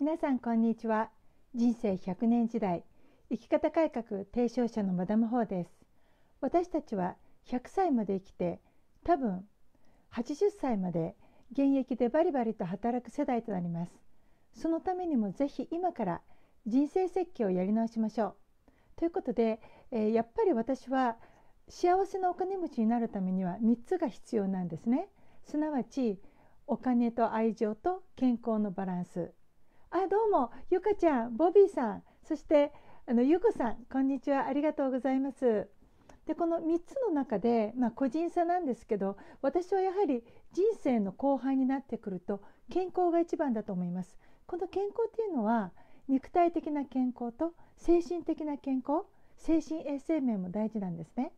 皆さんこんにちは人生100年時代生き方改革提唱者のマダムホーです私たちは100歳まで生きて多分80歳まで現役でバリバリと働く世代となりますそのためにもぜひ今から人生設計をやり直しましょうということで、えー、やっぱり私は幸せなお金持ちになるためには3つが必要なんですねすなわちお金と愛情と健康のバランスあどうもゆかちゃんボビーさんそしてあのゆうこさんこんにちはありがとうございますでこの3つの中で、まあ、個人差なんですけど私はやはり人生の後半になってくると健康が一番だと思いますこの健康っていうのは肉体的な健康と精神的な健康精神衛生面も大事なんですね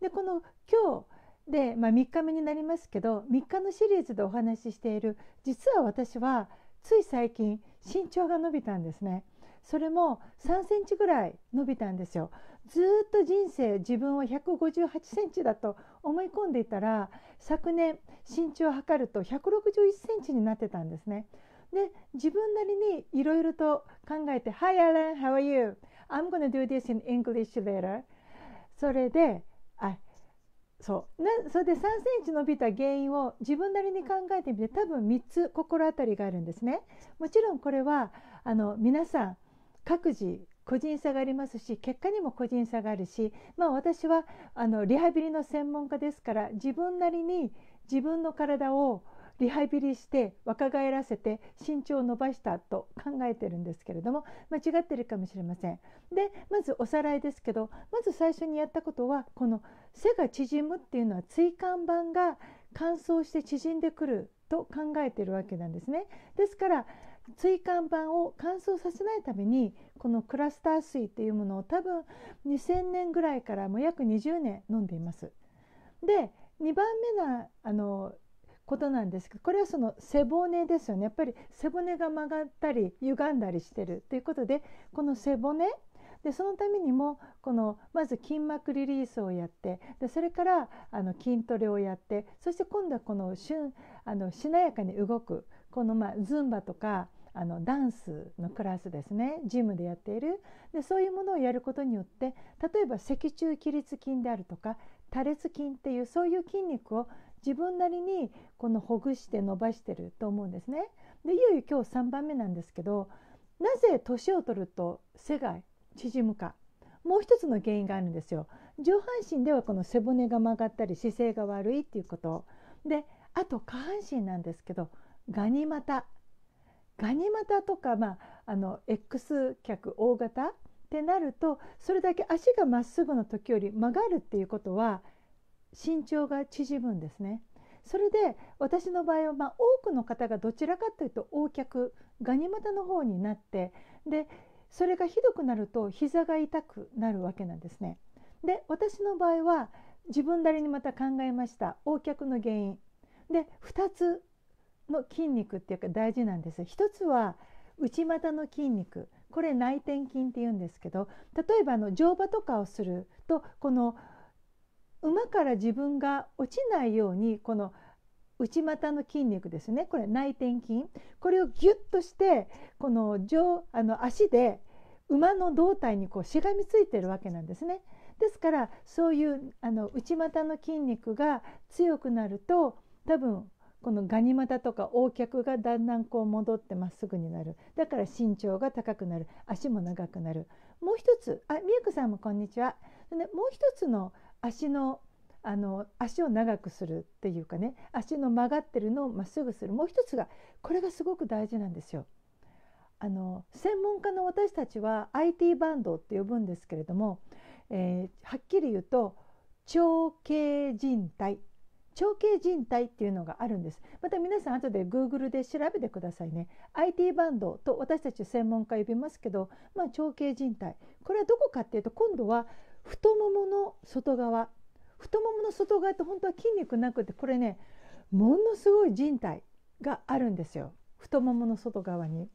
でこの今日で、まあ、3日目になりますけど3日のシリーズでお話ししている実は私はつい最近身長が伸びたんですねそれも3センチぐらい伸びたんですよずっと人生自分を158センチだと思い込んでいたら昨年身長を測ると161センチになってたんですねで自分なりにいろいろと考えて「Hi Alan, how are you? I'm gonna do this in English later」それでそうなそれで3センチ伸びた原因を自分なりに考えてみて多分3つ心当たりがあるんですね。もちろんこれはあの皆さん各自個人差がありますし結果にも個人差があるし、まあ、私はあのリハビリの専門家ですから自分なりに自分の体をリハビリして若返らせて身長を伸ばしたと考えてるんですけれども間違ってるかもしれません。でまずおさらいですけどまず最初にやったことはこの背が縮むっていうのは椎間板が乾燥して縮んでくると考えてるわけなんですね。ですから椎間板を乾燥させないためにこのクラスター水っていうものを多分2000年ぐらいからもう約20年飲んでいます。で2番目なあのことなんですけどこれはその背骨ですよねやっぱり背骨が曲がったり歪んだりしてるということでこの背骨でそのためにもこのまず筋膜リリースをやってでそれからあの筋トレをやってそして今度はこのしあのしなやかに動くこの、まあ、ズンバとかあのダンスのクラスですねジムでやっているでそういうものをやることによって例えば脊柱起立筋であるとか多裂筋っていうそういう筋肉を自分なりにこのほぐして伸ばしてると思うんですね。でいよいよ今日3番目なんですけどなぜ年を取ると背が縮むかもう一つの原因があるんですよ。上半身ではこの背骨が曲がったり姿勢が悪いっていうことであと下半身なんですけどガニ股ガニ股とか、まあ、あの X 脚大型ってなるとそれだけ足がまっすぐの時より曲がるっていうことは身長が縮むんですね。それで私の場合は、まあ、多くの方がどちらかというと横脚ガニ股の方になってでそれがひどくなると膝が痛くなるわけなんですね。で私の場合は自分なりにまた考えました横脚の原因で2つの筋肉っていうか大事なんです。一つは内股の筋肉これ内転筋って言うんですけど例えばあの乗馬とかをするとこの馬から自分が落ちないようにこの内股の筋肉ですねこれ内転筋これをギュッとしてこの上あの足で馬の胴体にこうしがみついてるわけなんですね。ですからそういうあの内股の筋肉が強くなると多分このガニ股とか横脚がだんだんこう戻ってまっすぐになるだから身長が高くなる足も長くなるもう一つあみゆくさんもこんにちはでもう一つの足のあの足を長くするっていうかね足の曲がってるのをまっすぐするもう一つがこれがすごく大事なんですよ。あの専門家の私たちは IT バンドって呼ぶんですけれども、えー、はっきり言うと長径靭帯長径靭帯っていうのがあるんですまた皆さん後で Google で調べてくださいね IT バンドと私たち専門家呼びますけど、まあ、長径靭帯これはどこかっていうと今度は太ももの外側太ももの外側って本当は筋肉なくてこれねものすごい人体があるんですよ太ももの外側に。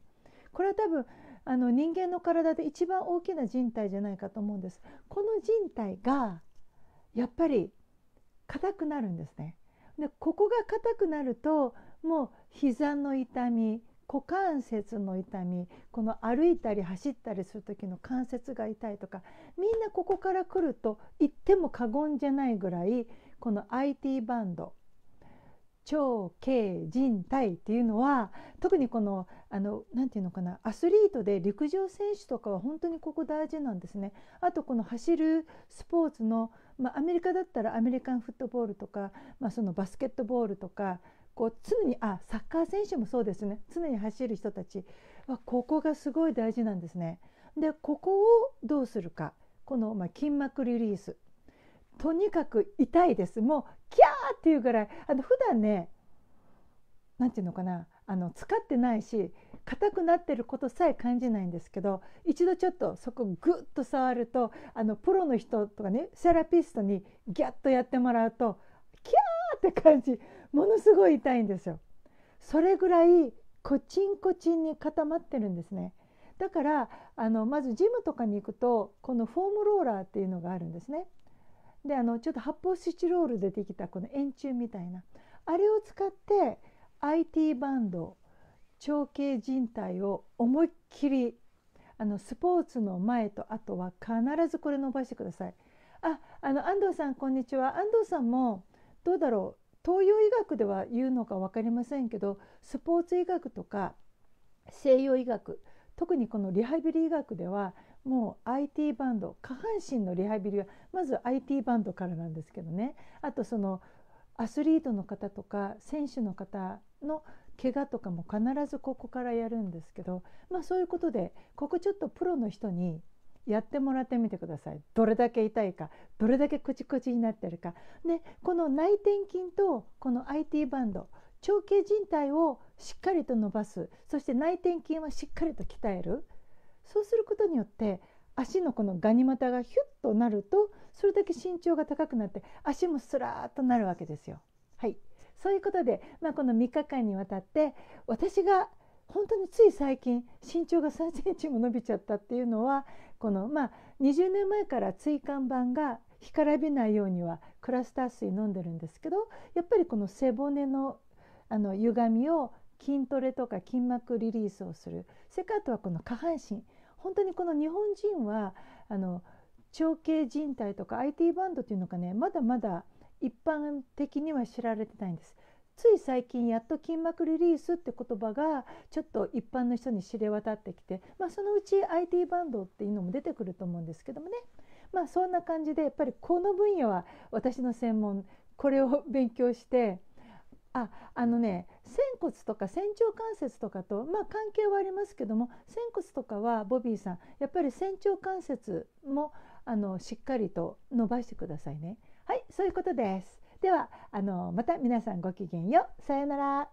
これは多分あの人間の体で一番大きな人体じゃないかと思うんです。この人体がやっぱり硬くなるんですね。でここが硬くなるともう膝の痛み股関節の痛みこの歩いたり走ったりする時の関節が痛いとかみんなここから来ると言っても過言じゃないぐらいこの IT バンド腸経人体っていうのは特にこのあのなていうのかなアスリートで陸上選手とかは本当にここ大事なんですね。あとこの走るスポーツの、まあ、アメリカだったらアメリカンフットボールとか、まあ、そのバスケットボールとかこう常にあサッカー選手もそうですね常に走る人たちはここがすごい大事なんですね。でここをどうするかこの、まあ、筋膜リリースとにかく痛いですもうキャーっていうぐらいあの普段ね何て言うのかなあの使ってないし硬くなってることさえ感じないんですけど一度ちょっとそこグッと触るとあのプロの人とかねセラピストにギャッとやってもらうとキャーって感じものすごい痛いんですよそれぐらいコチンコチンに固まってるんですねだからあのまずジムとかに行くとこのフォームローラーっていうのがあるんですねであのちょっと発泡スチロールでできたこの円柱みたいなあれを使って IT バンド長径靭帯を思いっきりあのスポーツの前と後は必ずこれ伸ばしてください。あ、あの安藤さんこんにちは。安藤さんもどうだろう東洋医学では言うのか分かりませんけどスポーツ医学とか西洋医学特にこのリハビリ医学ではもう IT バンド下半身のリハビリはまず IT バンドからなんですけどねあとそのアスリートの方とか選手の方の怪我とかも必ずここからやるんですけど、まあ、そういうことでここちょっとプロの人にやってもらってみてくださいどれだけ痛いかどれだけクチクチになってるかでこの内転筋とこの IT バンド長径靭帯をしっかりと伸ばすそして内転筋はしっかりと鍛えるそうすることによって足のこのガニ股がヒュッとなるとそれだけ身長が高くなって足もスラーっとなるわけですよ。はいそういうことで、まあ、この3日間にわたって私が本当につい最近身長が3センチも伸びちゃったっていうのはこのまあ20年前から椎間板が干からびないようにはクラスター水飲んでるんですけどやっぱりこの背骨のあの歪みを筋トレとか筋膜リリースをするそれからあとはこの下半身本当にこの日本人はあの長径靭帯とか IT バンドっていうのがねまだまだ一般的には知られてないんですつい最近やっと筋膜リリースって言葉がちょっと一般の人に知れ渡ってきて、まあ、そのうち IT バンドっていうのも出てくると思うんですけどもね、まあ、そんな感じでやっぱりこの分野は私の専門これを勉強してああのね仙骨とか仙腸関節とかと、まあ、関係はありますけども仙骨とかはボビーさんやっぱり仙腸関節もあのしっかりと伸ばしてくださいね。はいそういうことです。ではあのまた皆さんごきげんようさようなら。